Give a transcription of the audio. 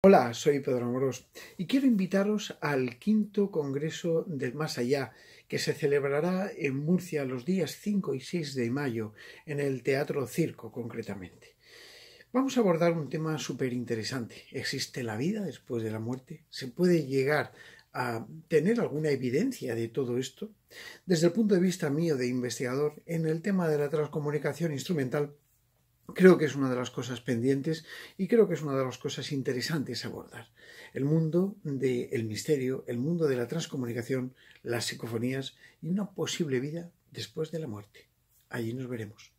Hola, soy Pedro Moros y quiero invitaros al quinto Congreso del Más Allá que se celebrará en Murcia los días 5 y 6 de mayo en el Teatro Circo concretamente. Vamos a abordar un tema súper interesante. ¿Existe la vida después de la muerte? ¿Se puede llegar a tener alguna evidencia de todo esto? Desde el punto de vista mío de investigador, en el tema de la transcomunicación instrumental, Creo que es una de las cosas pendientes y creo que es una de las cosas interesantes abordar. El mundo del misterio, el mundo de la transcomunicación, las psicofonías y una posible vida después de la muerte. Allí nos veremos.